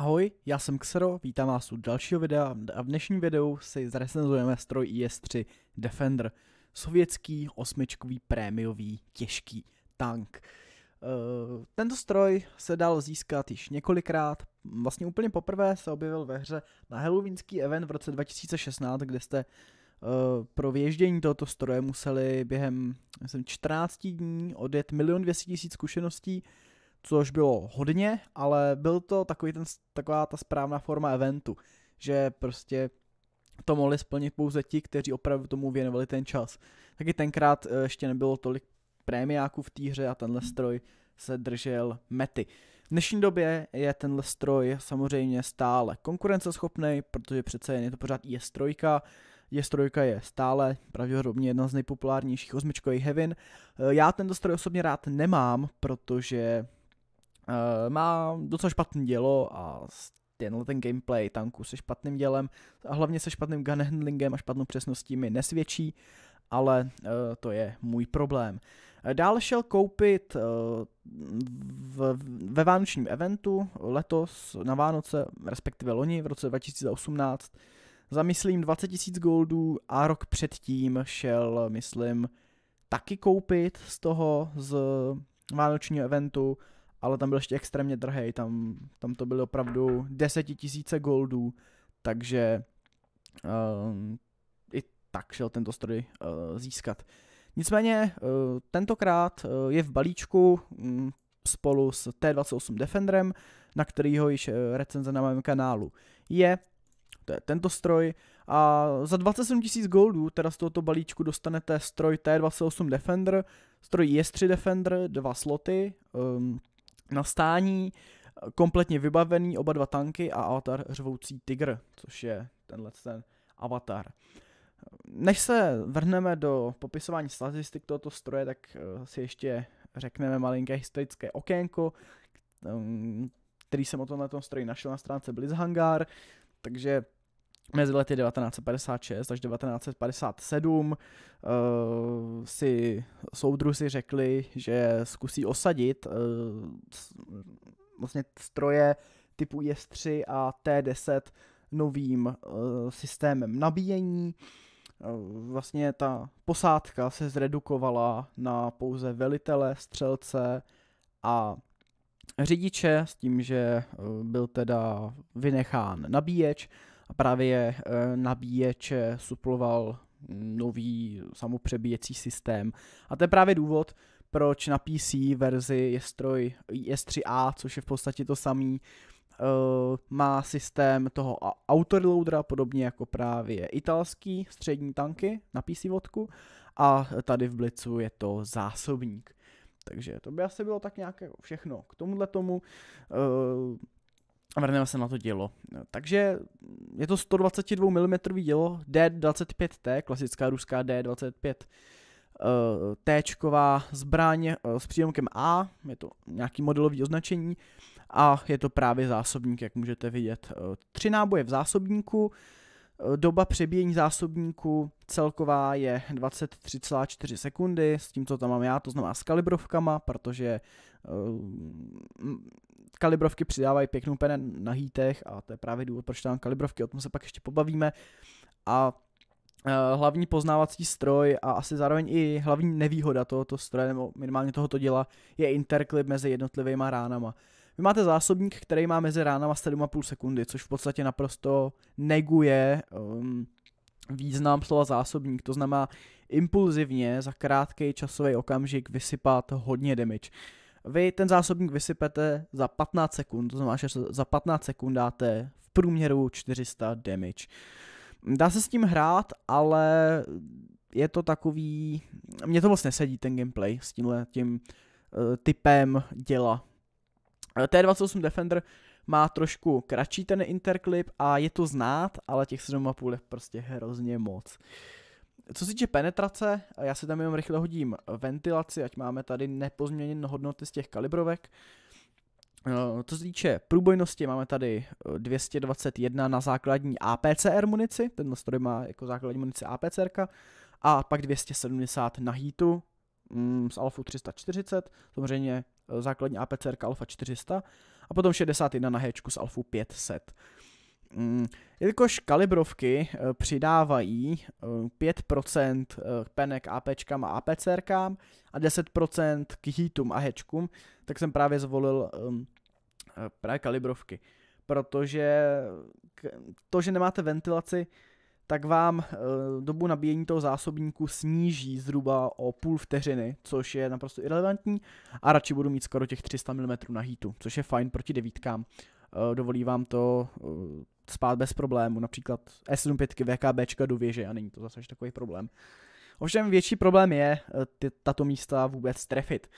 Ahoj, já jsem Xero, vítám vás u dalšího videa a v dnešním videu si zrecenzujeme stroj IS-3 Defender, sovětský osmičkový prémiový těžký tank. Eh, tento stroj se dal získat již několikrát, vlastně úplně poprvé se objevil ve hře na halloweenský event v roce 2016, kde jste eh, pro věždění tohoto stroje museli během myslím, 14 dní odjet milion 200 tisíc zkušeností, což bylo hodně, ale byl to takový ten, taková ta správná forma eventu, že prostě to mohli splnit pouze ti, kteří opravdu tomu věnovali ten čas. Taky tenkrát eh, ještě nebylo tolik prémiáků v hře a tenhle stroj se držel mety. V dnešní době je tenhle stroj samozřejmě stále konkurenceschopný, protože přece jen je to pořád je strojka, je strojka je stále pravděpodobně jedna z nejpopulárnějších osmičkových hevin. Eh, já tento stroj osobně rád nemám, protože Uh, má docela špatné dělo a tenhle ten gameplay tanku se špatným dělem a hlavně se špatným gun handlingem a špatnou přesností mi nesvědčí, ale uh, to je můj problém. Eh, dál šel koupit v, ve vánočním eventu letos na Vánoce, respektive loni v roce 2018, za myslím 20 000 goldů a rok předtím šel, myslím, taky koupit z toho z vánočního eventu ale tam byl ještě extrémně drahý, tam, tam to byly opravdu desetitisíce goldů, takže uh, i tak šel tento stroj uh, získat. Nicméně uh, tentokrát uh, je v balíčku um, spolu s T28 Defenderem, na kterýho již recenze na mém kanálu je, to je tento stroj, a za 27 tisíc goldů teda z tohoto balíčku dostanete stroj T28 Defender, stroj s 3 Defender, dva sloty, um, na stání kompletně vybavený oba dva tanky a avatar řvoucí tygr, což je tenhle ten avatar. Než se vrhneme do popisování statistik tohoto stroje, tak eh, si ještě řekneme malinké historické okénko, mm, který jsem o tomhle stroji našel na stránce Blizzhangar, takže mezi lety 1956 až 1957 uh, eh, si soudruzi řekli, že zkusí osadit uh, vlastně stroje typu IS-3 a T-10 novým uh, systémem nabíjení. Uh, vlastně ta posádka se zredukovala na pouze velitele, střelce a řidiče s tím, že uh, byl teda vynechán nabíječ a právě eh, nabíječe suploval nový samopřebíjecí systém. A to je právě důvod, proč na PC verzi je stroj S3A, což je v podstatě to samý, eh, má systém toho autoreloadera, podobně jako právě italský střední tanky na PC vodku a tady v Blitzu je to zásobník. Takže to by asi bylo tak nějak jako všechno k tomuhle tomu. Eh, a vrneme se na to dělo. Takže je to 122 mm dělo D25T, klasická ruská D25 eh, T zbraň eh, s příjemkem A, je to nějaký modelový označení a je to právě zásobník, jak můžete vidět. Eh, tři náboje v zásobníku, Doba přebíjení zásobníku celková je 23,4 sekundy, s tím, co tam mám já, to znamená s kalibrovkama, protože uh, kalibrovky přidávají pěknou pene na hýtech a to je právě důvod, proč tam kalibrovky, o tom se pak ještě pobavíme. A eh, hlavní poznávací stroj a asi zároveň i hlavní nevýhoda tohoto stroje, nebo minimálně tohoto děla, je interklip mezi jednotlivými ránama. Uh, vy máte zásobník, který má mezi ránama 7,5 sekundy, což v podstatě naprosto neguje um, význam slova zásobník. To znamená impulzivně za krátký časový okamžik vysypat hodně damage. Vy ten zásobník vysypete za 15 sekund, to znamená, že za 15 sekund dáte v průměru 400 damage. Dá se s tím hrát, ale je to takový... Mně to moc nesedí ten gameplay s tímhle tím uh, typem děla T28 Defender má trošku kratší ten interklip a je to znát, ale těch 7,5 je prostě hrozně moc. Co se týče penetrace, já si tam jenom rychle hodím ventilaci, ať máme tady nepozměněné hodnoty z těch kalibrovek. Eh, co se týče průbojnosti, máme tady 221 eh, na základní APCR munici, ten nástroj má jako základní munici APCR, a pak 270 na heatu mm, z Alfu 340, samozřejmě Eh, základní APCR Alfa 400 a potom 61 na hečku s Alfu 500. Mm, jelikož kalibrovky eh, přidávají 5% eh, penek APčkám a APCRkám a 10% k hitům a hečkům, tak jsem právě zvolil ehm, právě kalibrovky. Protože to, že nemáte ventilaci, tak vám eh, dobu nabíjení toho zásobníku sníží zhruba o půl vteřiny, což je naprosto irrelevantní a radši budu mít skoro těch 300 mm na hýtu, což je fajn proti devítkám. Eh, dovolí vám to eh, spát bez problému, například S75 VKB do věže a není to zase takový problém. Ovšem větší problém je ty, tato místa vůbec trefit.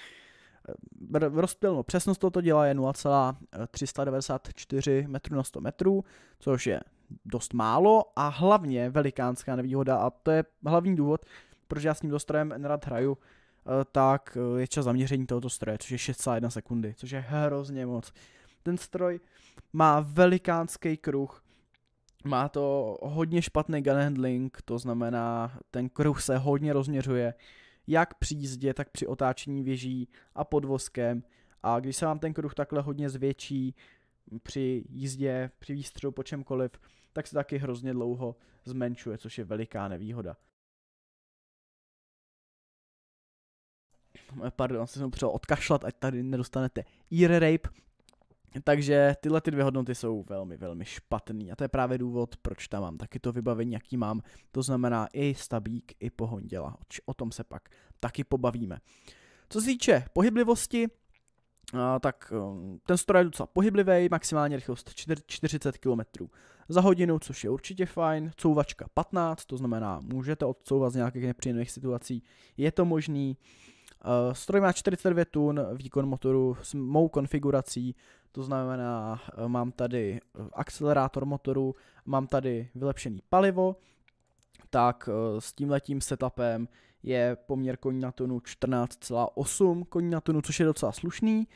Rozpělnou přesnost toto dělá je 0,394 metrů na 100 metrů, což je dost málo a hlavně velikánská nevýhoda a to je hlavní důvod, proč já s tím strojem nerad hraju, eh, tak eh, je čas zaměření tohoto stroje, což je 6,1 sekundy, což je hrozně moc. Ten stroj má velikánský kruh, má to hodně špatný gun handling, to znamená, ten kruh se hodně rozměřuje, jak při jízdě, tak při otáčení věží a podvozkem. A když se vám ten kruh takhle hodně zvětší, při jízdě, při výstřelu, po čemkoliv, tak se taky hrozně dlouho zmenšuje, což je veliká nevýhoda. Eh, pardon, se jsem přišel odkašlat, ať tady nedostanete ear rape. Takže tyhle ty dvě hodnoty jsou velmi, velmi špatný a to je právě důvod, proč tam mám taky to vybavení, jaký mám. To znamená i stabík, i pohonděla. O tom se pak taky pobavíme. Co se týče pohyblivosti, tak um, ten stroj je docela pohyblivý, maximální rychlost 40 km za hodinu, což je určitě fajn, couvačka 15, to znamená, můžete odcouvat z nějakých nepříjemných situací, je to možný. Uh, stroj má 42 tun, výkon motoru s mou konfigurací, to znamená, uh, mám tady uh, akcelerátor motoru, mám tady vylepšený palivo, tak s tím letím setupem je poměr koní na tunu 14,8 koní na tunu, což je docela slušný,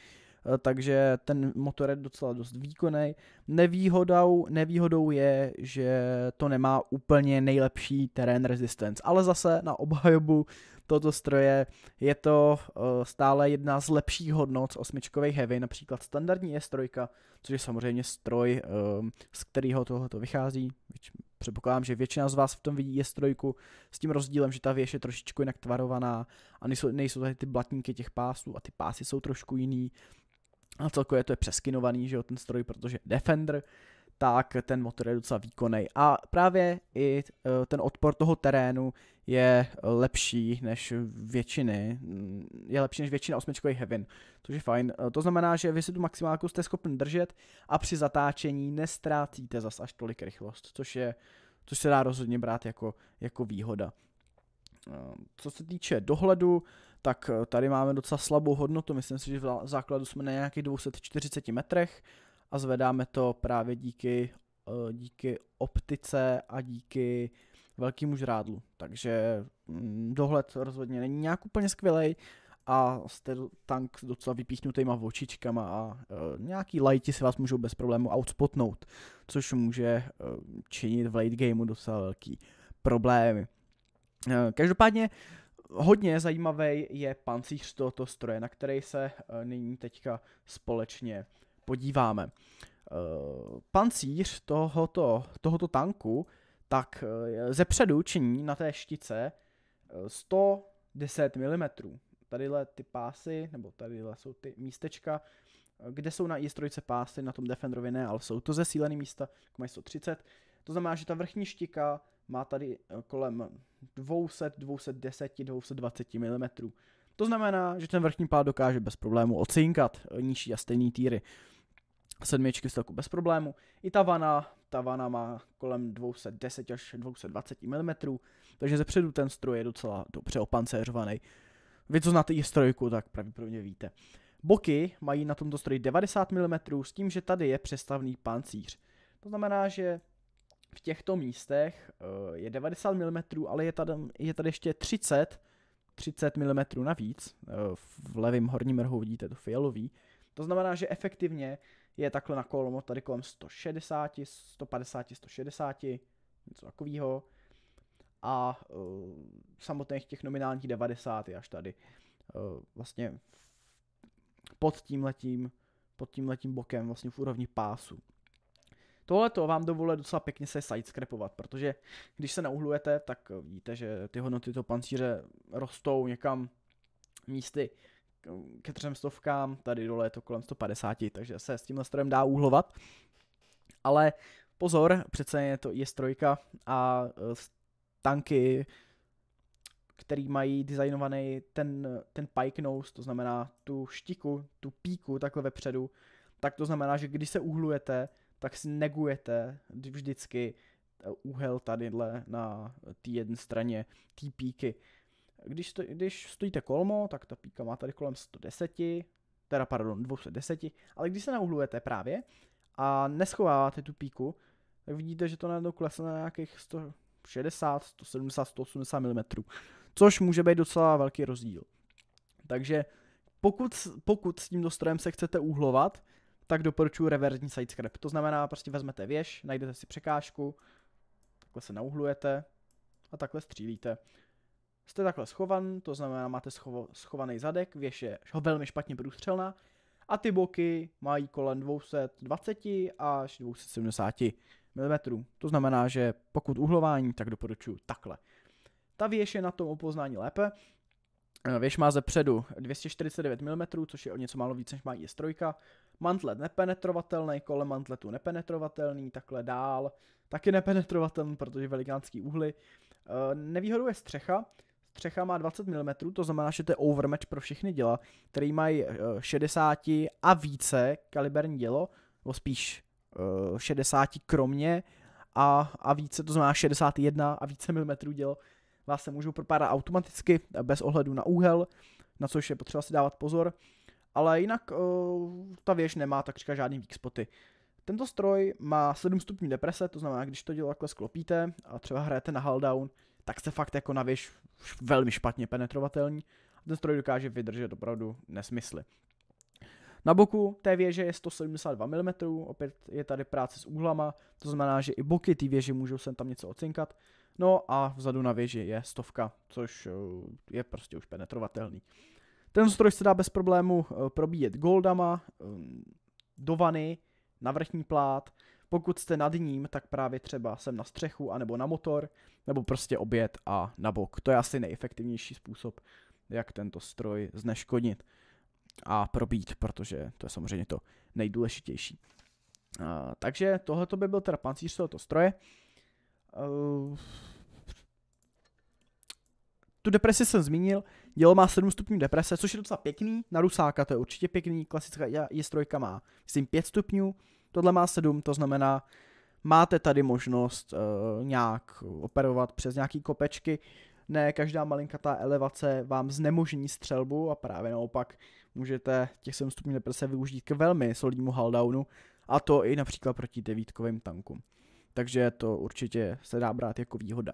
eh, takže ten motor je docela dost výkonný. Nevýhodou, nevýhodou je, že to nemá úplně nejlepší terén resistance, ale zase na obhajobu tohoto stroje je to eh, stále jedna z lepších hodnot z heavy, například standardní S3, což je samozřejmě stroj, eh, z kterého tohoto vychází, Předpokládám, že většina z vás v tom vidí je strojku s tím rozdílem, že ta věž je trošičku jinak tvarovaná a nejsou, nejsou tady ty blatníky těch pásů a ty pásy jsou trošku jiný. A celkově to je přeskinovaný, že jo, ten stroj, protože Defender tak ten motor je docela výkonný. A právě i e, ten odpor toho terénu je lepší než většiny, mm, je lepší než většina osmičkových hevin, což je fajn. E, to znamená, že vy si tu maximálku jste schopni držet a při zatáčení nestrácíte zas až tolik rychlost, což je, což se dá rozhodně brát jako, jako výhoda. E, co se týče dohledu, tak tady máme docela slabou hodnotu, myslím si, že v základu jsme na nějakých 240 metrech, a zvedáme to právě díky, eh, díky optice a díky velkému žrádlu. Takže mm, dohled rozhodně není nějak úplně skvělý a jste tank s docela vypíchnutýma očičkama a eh, nějaký lighti si vás můžou bez problému outspotnout, což může eh, činit v late gameu docela velký problémy. každopádně hodně zajímavý je pancíř tohoto stroje, na který se nyní teďka společně podíváme. Eh, Pancíř tohoto, tohoto tanku tak eh, ze předu činí na té štice 110 eh, mm. Tadyhle ty pásy, nebo tadyhle jsou ty místečka, kde jsou na jistrojce pásy, na tom Defenderovi ne, ale jsou to zesílené místa, jako mají 130. To znamená, že ta vrchní štika má tady kolem 200, 210, 220 mm. To znamená, že ten vrchní pád dokáže bez problému ocinkat nižší a stejný týry sedmičky v celku jako bez problému. I ta vana, ta vana má kolem 210 až 220 mm, takže ze předu ten stroj je docela dobře opancéřovaný. Vy, co znáte i strojku, tak pravděpodobně víte. Boky mají na tomto stroji 90 mm s tím, že tady je přestavný pancíř. To znamená, že v těchto místech eh, je 90 mm, ale je tady, je tady ještě 30, 30 mm navíc. Eh, v levém horním rohu vidíte to fialový. To znamená, že efektivně je takhle na kolmo tady kolem 160, 150, 160, něco takového. A uh, samotných těch nominálních 90 je až tady. Uh, vlastně pod tím letím, pod tím letím bokem vlastně v úrovni pásu. Tohle to vám dovoluje docela pěkně se sidescrapovat, protože když se nauhlujete, tak vidíte, že ty hodnoty toho pancíře rostou někam místy ke třem stovkám, tady dole je to kolem 150, takže se s tímhle strojem dá úhlovat. Ale pozor, přece je to je strojka a e, tanky, který mají designovaný ten, ten pike nose, to znamená tu štiku, tu píku takhle vepředu, tak to znamená, že když se uhlujete, tak si negujete vždycky e, úhel tadyhle na té jedné straně té píky. Když, sto, když stojíte kolmo, tak ta píka má tady kolem 110, teda pardon, 210, ale když se nauhlujete právě a neschováváte tu píku, tak vidíte, že to najednou klesne na nějakých 160, 170, 180 mm, což může být docela velký rozdíl. Takže pokud, pokud s tímto strojem se chcete uhlovat, tak doporučuji reverzní side scrap. To znamená, prostě vezmete věž, najdete si překážku, takhle se nauhlujete a takhle střílíte jste takhle schovan, to znamená máte schovo, schovaný zadek, věž je velmi špatně průstřelná a ty boky mají kolem 220 až 270 mm. To znamená, že pokud uhlování, tak doporučuji takhle. Ta věž je na tom opoznání lépe. Eh, věž má ze předu 249 mm, což je o něco málo víc, než má i strojka. Mantlet nepenetrovatelný, kolem mantletu nepenetrovatelný, takhle dál. Taky nepenetrovatelný, protože velikánský úhly. Eh, nevýhodou je střecha, střecha má 20 mm, to znamená, že to je overmatch pro všechny děla, který mají 60 eh, a více kaliberní dělo, nebo spíš 60 eh, kromě a, a více, to znamená 61 a více mm dělo, vás se můžou propádat automaticky eh, bez ohledu na úhel, na což je potřeba si dávat pozor, ale jinak ta věž nemá říká, žádný weak spoty. Tento stroj má 7 stupňů deprese, to znamená, když to dělo takhle sklopíte a třeba hrajete na haldown. down, tak se fakt jako na věž velmi špatně penetrovatelní. Ten stroj dokáže vydržet opravdu nesmysly. Na boku té věže je 172 mm, opět je tady práce s úhlama, to znamená, že i boky té věže můžou sem tam něco ocinkat. No a vzadu na věži je stovka, což eh, je prostě už penetrovatelný. Ten stroj se dá bez problému eh, probíjet goldama ehm, do vany, na vrchní plát, pokud jste nad ním, tak právě třeba sem na střechu, anebo na motor, nebo prostě oběd a na bok. To je asi nejefektivnější způsob, jak tento stroj zneškodnit a probít, protože to je samozřejmě to nejdůležitější. Uh, takže tohle by byl teda pancíř tohoto stroje. Uh, tu depresi jsem zmínil, dělo má 7 stupňů deprese, což je docela pěkný, na Rusáka to je určitě pěkný, klasická je strojka má, myslím, 5 stupňů, Tohle má 7, to znamená, máte tady možnost uh, nějak operovat přes nějaký kopečky. Ne každá malinkatá elevace vám znemožní střelbu a právě naopak můžete těch 7 stupňů se využít k velmi solidnímu haldownu a to i například proti devítkovým tankům. Takže to určitě se dá brát jako výhoda.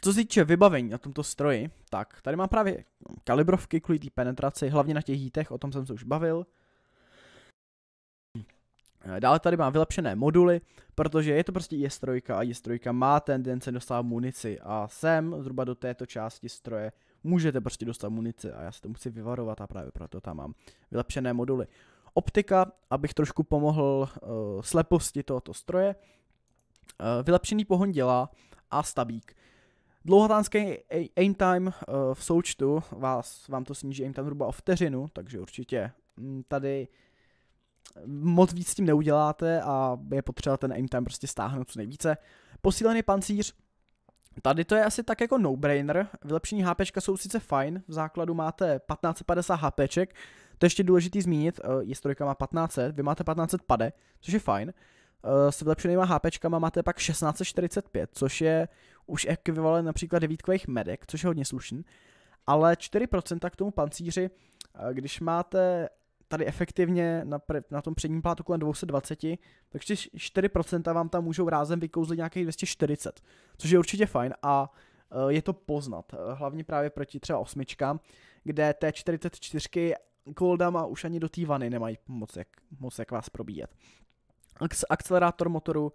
Co se týče vybavení na tomto stroji, tak tady mám právě kalibrovky kvůli té penetraci, hlavně na těch hítech, o tom jsem se už bavil. Eh, dále tady mám vylepšené moduly, protože je to prostě je strojka a je strojka má tendence dostávat munici a sem zhruba do této části stroje můžete prostě dostat munici a já se to musím vyvarovat a právě proto tam mám vylepšené moduly. Optika, abych trošku pomohl uh, sleposti tohoto stroje, uh, vylepšený pohon dělá a stabík. Dlouhatánský aim time uh, v součtu vás, vám to sníží aim time zhruba o vteřinu, takže určitě hm, tady moc víc s tím neuděláte a je potřeba ten aim time prostě stáhnout co nejvíce. Posílený pancíř, Tady to je asi tak jako no-brainer, vylepšení HP jsou sice fajn, v základu máte 1550 HP, to je ještě důležitý zmínit, eh, je strojka má 1500, vy máte 1500 pade, což je fajn, eh, s vylepšenýma HP máte pak 1645, což je už ekvivalent například devítkových medek, což je hodně slušný, ale 4% k tomu pancíři, eh, když máte tady efektivně na, pr- na tom předním plátu kolem 220, takže 4% vám tam můžou rázem vykouzlit nějakých 240, což je určitě fajn a eh, je to poznat, eh, hlavně právě proti třeba osmičkám, kde té 44 koldama už ani do té vany nemají moc jak, moc jak vás probíjet. Akcelerátor motoru,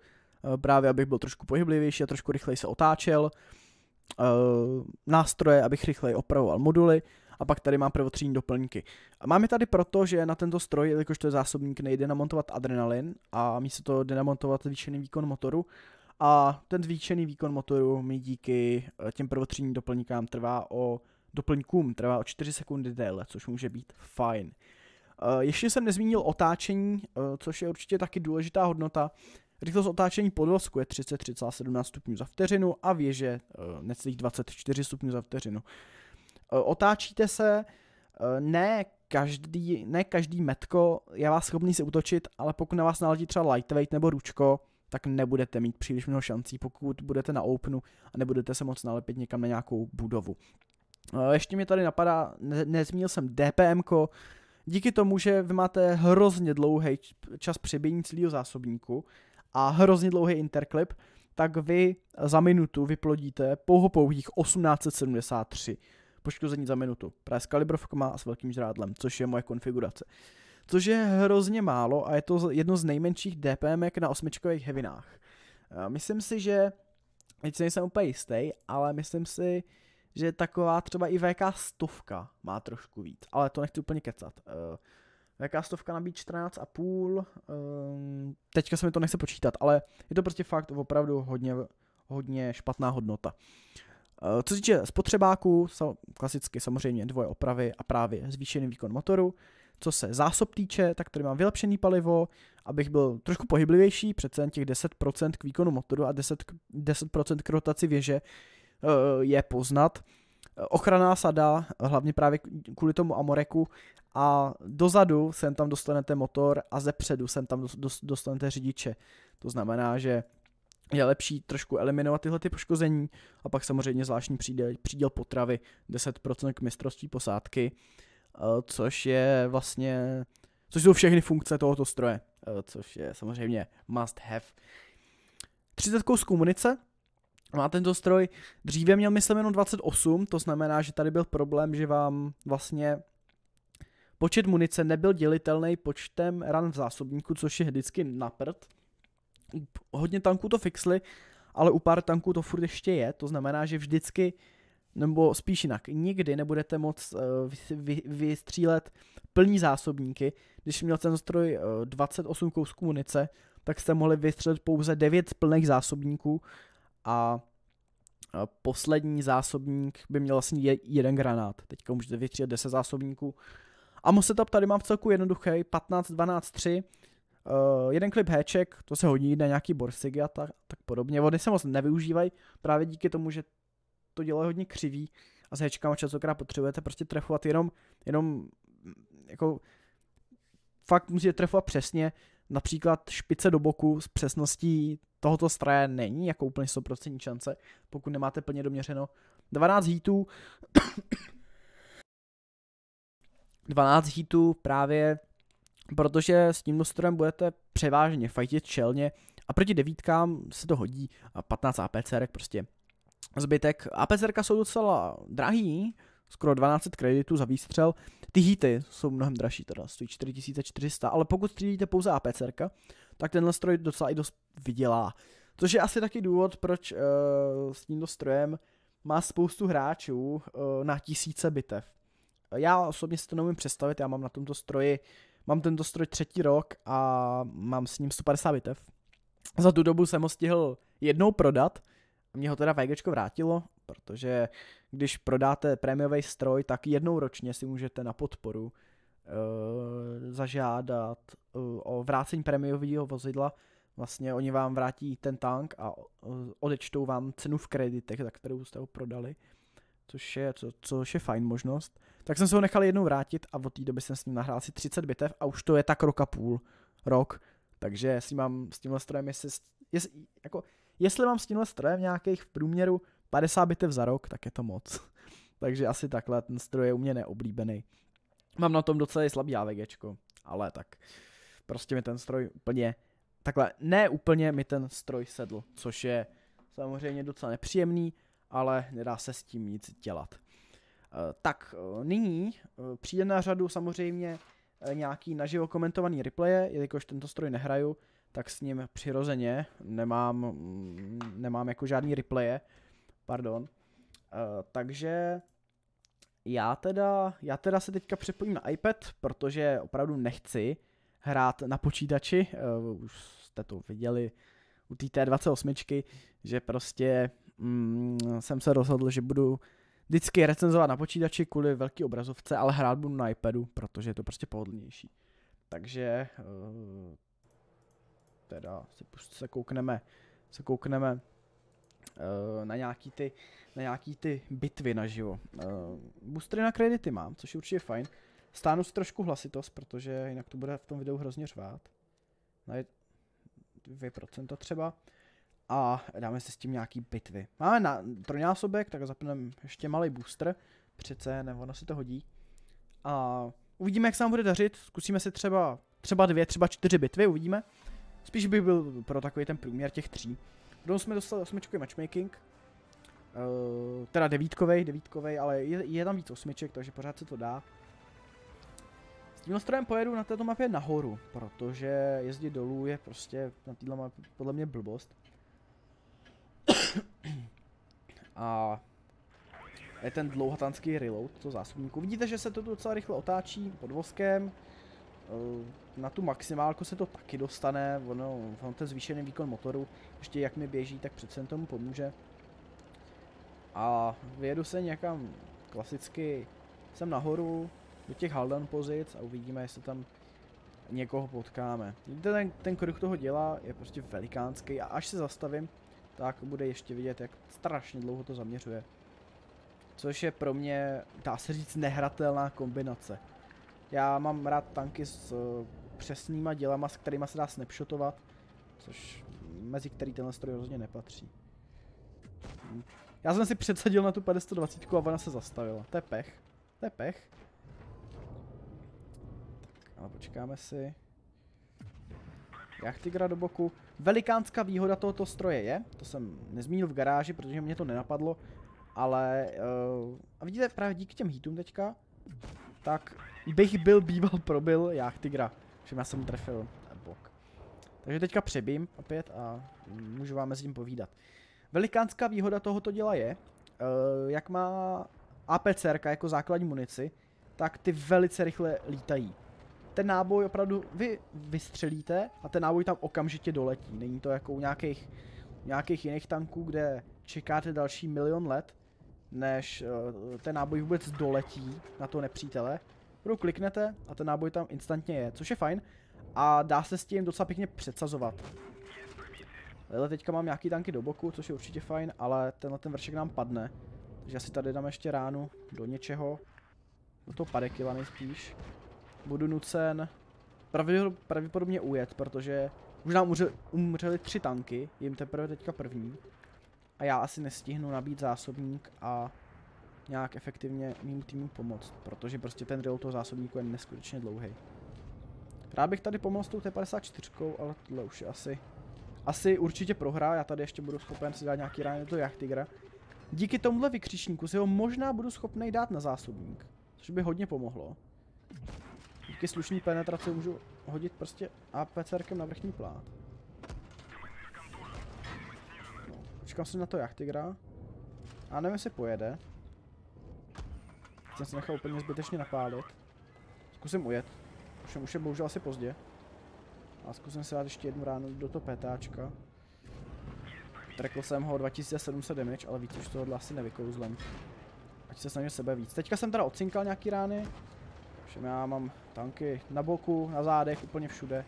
eh, právě abych byl trošku pohyblivější a trošku rychleji se otáčel, nástroje, abych rychleji opravoval moduly, a pak tady mám prvotřídní doplňky. A máme tady proto, že na tento stroj, jelikož to je zásobník, nejde namontovat adrenalin a místo toho jde namontovat zvýšený výkon motoru, a ten zvýšený výkon motoru mi díky eh, těm prvotřídním doplňkám trvá o doplňkům trvá o 4 sekundy déle, což může být fajn. Eh, ještě jsem nezmínil otáčení, eh, což je určitě taky důležitá hodnota. Rychlost otáčení podvozku je 33,17 stupňů za vteřinu a věže necelých 24 stupňů za vteřinu. Eh, otáčíte se, eh, ne každý, ne každý metko je vás schopný si utočit, ale pokud na vás naladí třeba lightweight nebo ručko, tak nebudete mít příliš mnoho šancí, pokud budete na openu a nebudete se moc nalepit někam na nějakou budovu. Eh, ještě mi tady napadá, ne, nezmínil jsem DPM, díky tomu, že vy máte hrozně dlouhý čas přebění celého zásobníku a hrozně dlouhý interklip, tak vy za minutu vyplodíte pouho pouhých 1873 poškození za minutu. Právě s kalibrovkama a s velkým žrádlem, což je moje konfigurace. Což je hrozně málo a je to jedno z nejmenších DPM na osmičkových hevinách. Eh, myslím si, že, teď si nejsem úplně jistý, ale myslím si, že taková třeba i VK stovka má trošku víc, ale to nechci úplně kecat. Eh, VK stovka nabít 14,5, eh, teďka se mi to nechce počítat, ale je to prostě fakt opravdu hodně, hodně špatná hodnota. Eh, co se týče spotřebáků, klasicky samozřejmě dvoje opravy a právě zvýšený výkon motoru. Co se zásob týče, tak tady mám vylepšený palivo, abych byl trošku pohyblivější, přece jen těch 10% k výkonu motoru a 10%, 10% k rotaci věže eh, je poznat. Eh, ochranná sada, hlavně právě kvůli tomu Amoreku a dozadu sem tam dostanete motor a zepředu sem tam dostanete řidiče. To znamená, že je lepší trošku eliminovat tyhle ty poškození a pak samozřejmě zvláštní příděl, příděl potravy 10% k mistrovství posádky, eh, což je vlastně, což jsou všechny funkce tohoto stroje, eh, což je samozřejmě must have. 30 kousků munice, má tento stroj, dříve měl myslím jenom 28, to znamená, že tady byl problém, že vám vlastně počet munice nebyl dělitelný počtem ran v zásobníku, což je vždycky na prd, hodně tanků to fixli, ale u pár tanků to furt ještě je, to znamená, že vždycky, nebo spíš jinak, nikdy nebudete moc eh, vy, vystřílet plní zásobníky. Když měl ten stroj 28 eh, kousků munice, tak jste mohli vystřelit pouze 9 plných zásobníků a eh, poslední zásobník by měl vlastně jeden granát. Teďka můžete vystřílet 10 zásobníků. A Mosetap tady mám v celku jednoduchý, 15, 12, 3, Uh, jeden klip heček, to se hodí na nějaký borsigy a tak, tak podobně. Vody se moc nevyužívají právě díky tomu, že to dělá hodně křivý a s Hečkama častokrát potřebujete prostě trefovat jenom, jenom mm, jako fakt musíte trefovat přesně, například špice do boku s přesností tohoto straje není jako úplně 100% šance, pokud nemáte plně doměřeno. 12 hitů 12 hitů právě protože s tím strojem budete převážně fajtit čelně a proti devítkám se to hodí 15 APC, prostě. Zbytek APC jsou docela drahý, skoro 12 kreditů za výstřel. Ty hity jsou mnohem dražší, teda stojí 4400, ale pokud střídíte pouze APC, tak tenhle stroj docela i dost vydělá. Což je asi taky důvod, proč uh, s tímto strojem má spoustu hráčů uh, na tisíce bitev. Já osobně si to neumím představit, já mám na tomto stroji uh, Mám tento stroj třetí rok a mám s ním 150 bitev. Za tu dobu jsem ho stihl jednou prodat, mě ho teda VG vrátilo, protože když prodáte prémiový stroj, tak jednou ročně si můžete na podporu uh, zažádat uh, o vrácení prémiového vozidla. Vlastně oni vám vrátí ten tank a uh, odečtou vám cenu v kreditech, za kterou jste ho prodali. Uh, což je, co, což je fajn možnost. Tak jsem se ho nechal jednou vrátit a od té doby jsem s ním nahrál asi 30 bitev a už to je tak rok a půl, rok. Takže jestli mám s tímhle strojem, jestli, jestli, jako, jestli mám s tímhle strojem nějakých v průměru 50 bitev za rok, tak je to moc. Takže asi takhle, ten stroj je u mě neoblíbený. Mám na tom docela slabý AVG, ale tak prostě mi ten stroj úplně, takhle ne úplně mi ten stroj sedl, což je samozřejmě docela nepříjemný, ale nedá se s tím nic dělat. Eh, tak eh, nyní eh, přijde na řadu samozřejmě nějaký naživo komentovaný replay, jelikož tento stroj nehraju, tak s ním přirozeně nemám, mm, nemám jako žádný replaye, pardon. Takže já teda, já teda se teďka přepojím na iPad, protože opravdu nechci hrát na počítači, už jste to viděli u té T28, že prostě mm, jsem se rozhodl, že budu vždycky recenzovat na počítači kvůli velký obrazovce, ale hrát budu na iPadu, protože je to prostě pohodlnější. Takže uh, teda se, se koukneme, se koukneme uh, na nějaký ty, na nějaký ty bitvy naživo. Uh, eh, boostry na kredity mám, což je určitě fajn. Stánu si trošku hlasitost, protože jinak to bude v tom videu hrozně řvát. Na 2% třeba a dáme si s tím nějaký bitvy. Máme na trojnásobek, tak zapneme ještě malý booster, přece nebo ono si to hodí. A uvidíme, jak se nám bude dařit, zkusíme si třeba, třeba dvě, třeba čtyři bitvy, uvidíme. Spíš bych byl pro takový ten průměr těch tří. Potom jsme dostali osmičkový matchmaking, uh, teda devítkovej, devítkovej, ale je, je tam víc osmiček, takže pořád se to dá. S tímhle strojem pojedu na této mapě nahoru, protože jezdit dolů je prostě na této mapě podle mě blbost a je ten dlouhatanský reload, to zásobníku. Vidíte, že se to docela rychle otáčí pod voskem. Eh, na tu maximálku se to taky dostane, ono, ono ten zvýšený výkon motoru, ještě jak mi běží, tak přece tomu pomůže. A vyjedu se někam klasicky sem nahoru, do těch Haldan pozic a uvidíme, jestli tam někoho potkáme. Vidíte, ten, ten kruh toho dělá je prostě velikánský a až se zastavím, tak bude ještě vidět, jak strašně dlouho to zaměřuje. Což je pro mě, dá se říct, nehratelná kombinace. Já mám rád tanky s eh, přesnýma dělama, s kterými se dá snapshotovat, což mm, mezi který tenhle stroj rozhodně nepatří. Mm. Já jsem si předsadil na tu 520 a ona se zastavila. To je pech. To je pech. Tak, ale počkáme si chci grát do boku. Velikánská výhoda tohoto stroje je, to jsem nezmínil v garáži, protože mě to nenapadlo, ale uh, a vidíte, právě díky těm hitům teďka, tak bych byl býval probil Jachtigra, že já jsem trefil bok. Takže teďka přebím opět a můžu vám mezi tím povídat. Velikánská výhoda tohoto děla je, uh, jak má APCR jako základní munici, tak ty velice rychle lítají ten náboj opravdu vy vystřelíte a ten náboj tam okamžitě doletí. Není to jako u nějakých, nějakých jiných tanků, kde čekáte další milion let, než uh, ten náboj vůbec doletí na to nepřítele. Opravdu kliknete a ten náboj tam instantně je, což je fajn. A dá se s tím docela pěkně předsazovat. Ale teďka mám nějaký tanky do boku, což je určitě fajn, ale tenhle ten vršek nám padne. Takže asi tady dám ještě ránu do něčeho. Do toho padekila nejspíš budu nucen pravděpodobně ujet, protože už nám umře, umřeli tři tanky, jim teprve teďka první. A já asi nestihnu nabít zásobník a nějak efektivně mým týmu pomoct, protože prostě ten reload toho zásobníku je neskutečně dlouhý. Rád bych tady pomohl s tou T54, ale tohle už je asi... Asi určitě prohrá, já tady ještě budu schopen si dát nějaký rány do Jachtigra. Díky tomuhle vykřičníku si ho možná budu schopný dát na zásobník, což by hodně pomohlo. Díky slušný penetraci můžu hodit prostě APCRkem na vrchní plát. No, počkám si na to jak tygra. A nevím, jestli pojede. Jsem se nechal úplně zbytečně napálit. Zkusím ujet. Už je, už je bohužel asi pozdě. A zkusím se dát ještě jednu ránu do toho petáčka. Trekl jsem ho 2700 damage, ale víc už tohohle asi nevykouzlem. Ať se snažím sebe víc. Teďka jsem teda odcinkal nějaký rány. Všem já mám Tanky na boku, na zádech, úplně všude.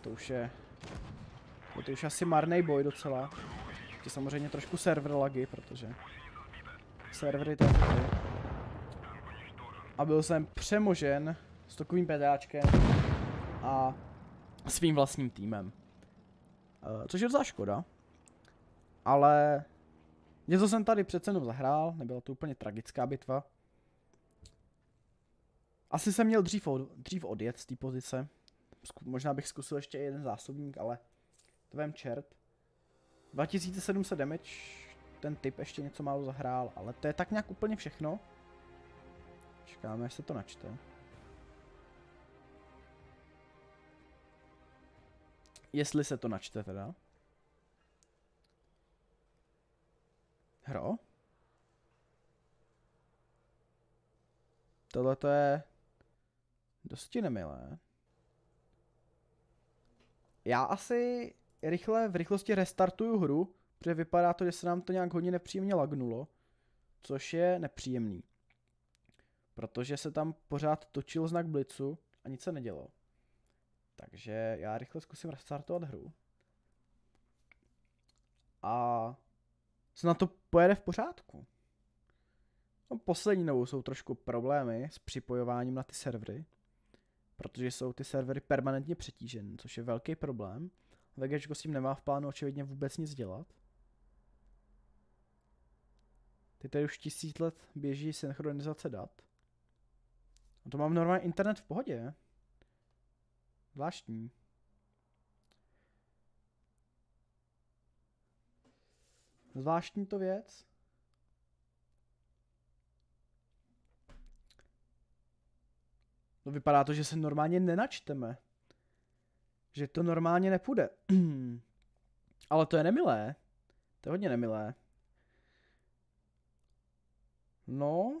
To už je... To je už asi marný boj docela. Ještě samozřejmě trošku server lagy, protože... Servery to... A byl jsem přemožen s takovým pedáčkem a svým vlastním týmem. Eh, což je docela škoda. Ale... Něco jsem tady přece jenom zahrál, nebyla to úplně tragická bitva. Asi jsem měl dřív, od, dřív odjet z té pozice. Zku, možná bych zkusil ještě jeden zásobník, ale to vem čert. 2700 damage, ten typ ještě něco málo zahrál, ale to je tak nějak úplně všechno. Čekáme, až se to načte. Jestli se to načte teda. Hro? Tohle to je Dosti nemilé. Já asi rychle v rychlosti restartuju hru, protože vypadá to, že se nám to nějak hodně nepříjemně lagnulo, což je nepříjemný. Protože se tam pořád točil znak blicu a nic se nedělo. Takže já rychle zkusím restartovat hru. A snad to pojede v pořádku. No, poslední novou jsou trošku problémy s připojováním na ty servery, protože jsou ty servery permanentně přetížené, což je velký problém. VGčko s tím nemá v plánu očividně vůbec nic dělat. Ty tady už tisíc let běží synchronizace dat. A to mám normálně internet v pohodě. Zvláštní. Zvláštní to věc. No vypadá to, že se normálně nenačteme. Že to normálně nepůjde. Ale to je nemilé. To je hodně nemilé. No.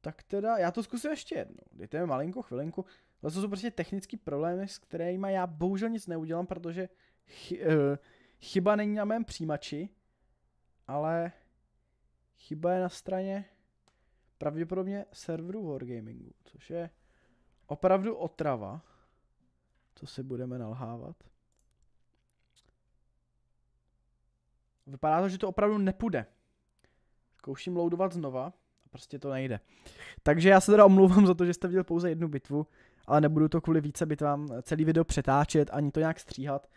Tak teda, já to zkusím ještě jednou. Dejte mi malinko chvilinku. Ale to jsou prostě technické problémy, s kterými já bohužel nic neudělám, protože eh, chyba není na mém přijímači, ale chyba je na straně pravděpodobně serveru Wargamingu, což je opravdu otrava, co si budeme nalhávat. Vypadá to, že to opravdu nepůjde. Zkouším loadovat znova a prostě to nejde. Takže já se teda omlouvám za to, že jste viděl pouze jednu bitvu, ale nebudu to kvůli více bitvám celý video přetáčet, ani to nějak stříhat.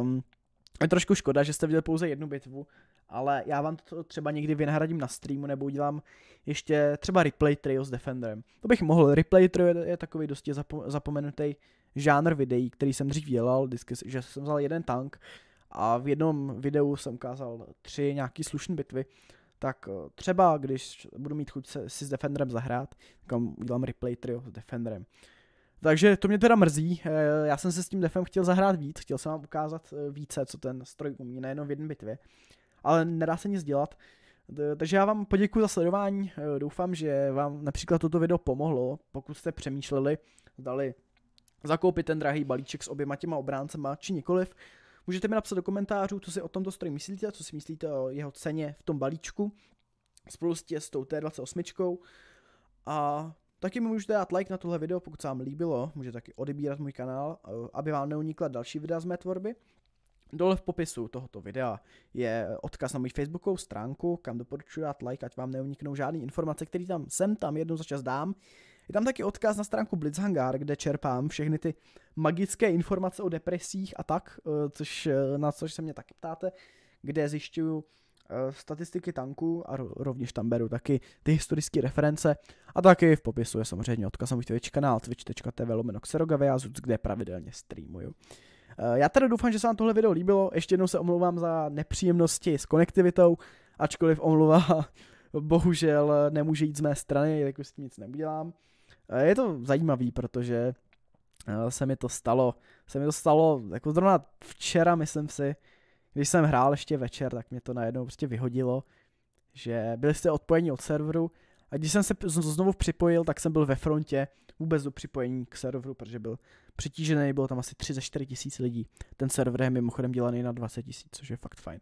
Um, je trošku škoda, že jste viděl pouze jednu bitvu, ale já vám to třeba někdy vynahradím na streamu nebo udělám ještě třeba replay trio s Defenderem. To bych mohl. Replay trio je takový dosti zapo- zapomenutý žánr videí, který jsem dřív dělal, vždycky, že jsem vzal jeden tank a v jednom videu jsem ukázal tři nějaký slušné bitvy, tak eh, třeba když budu mít chuť se, si s Defenderem zahrát, tak udělám replay trio s Defenderem. Takže to mě teda mrzí, eh, já jsem se s tím defem chtěl zahrát víc, chtěl jsem vám ukázat eh, více, co ten stroj umí, nejenom v jedné bitvě, ale nedá se nic dělat. Takže já vám poděkuji za sledování, eh, doufám, že vám například toto video pomohlo, pokud jste přemýšleli, dali zakoupit ten drahý balíček s oběma těma obráncema, či nikoliv. Můžete mi napsat do komentářů, co si o tomto stroji myslíte, co si myslíte o jeho ceně v tom balíčku, spolu s tou T28. A Taky mi můžete dát like na tohle video, pokud se vám líbilo, můžete taky odebírat můj kanál, eh, aby vám neunikla další videa z mé tvorby. Dole v popisu tohoto videa je eh, odkaz na můj facebookovou stránku, kam doporučuji dát like, ať vám neuniknou žádné informace, které tam sem tam jednou za čas dám. Je tam taky odkaz na stránku Blitzhangar, kde čerpám všechny ty magické informace o depresích a tak, eh, což, na což se mě taky ptáte, kde zjišťuju, Eh, statistiky tanků a rovněž tam beru taky ty historické reference a taky v popisu je samozřejmě odkaz na můj Twitch kanál twitch.tv lomeno kde pravidelně streamuju. Eh, já teda doufám, že se vám tohle video líbilo, ještě jednou se omlouvám za nepříjemnosti s konektivitou, ačkoliv omluva bohužel nemůže jít z mé strany, jako s tím nic neudělám. Eh, je to zajímavý, protože se mi to stalo, se mi to stalo jako zrovna včera, myslím si, když jsem hrál ještě večer, tak mě to najednou prostě vyhodilo, že byli jste odpojeni od serveru a když jsem se znovu připojil, tak jsem byl ve frontě vůbec do připojení k serveru, protože byl přitížený, bylo tam asi 3 za 4 tisíc lidí. Ten server je mimochodem dělaný na 20 tisíc, což je fakt fajn.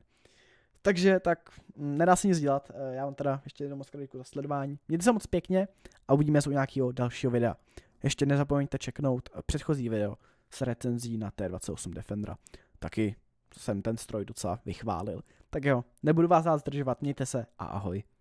Takže tak, mm, nedá se nic dělat. Eh, já vám teda ještě jednou moc za sledování. Mějte se moc pěkně a uvidíme se u nějakého dalšího videa. Ještě nezapomeňte čeknout eh, předchozí video s recenzí na T28 Defendera. Taky jsem ten stroj docela vychválil. Tak jo, nebudu vás zdržovat, mějte se a ahoj.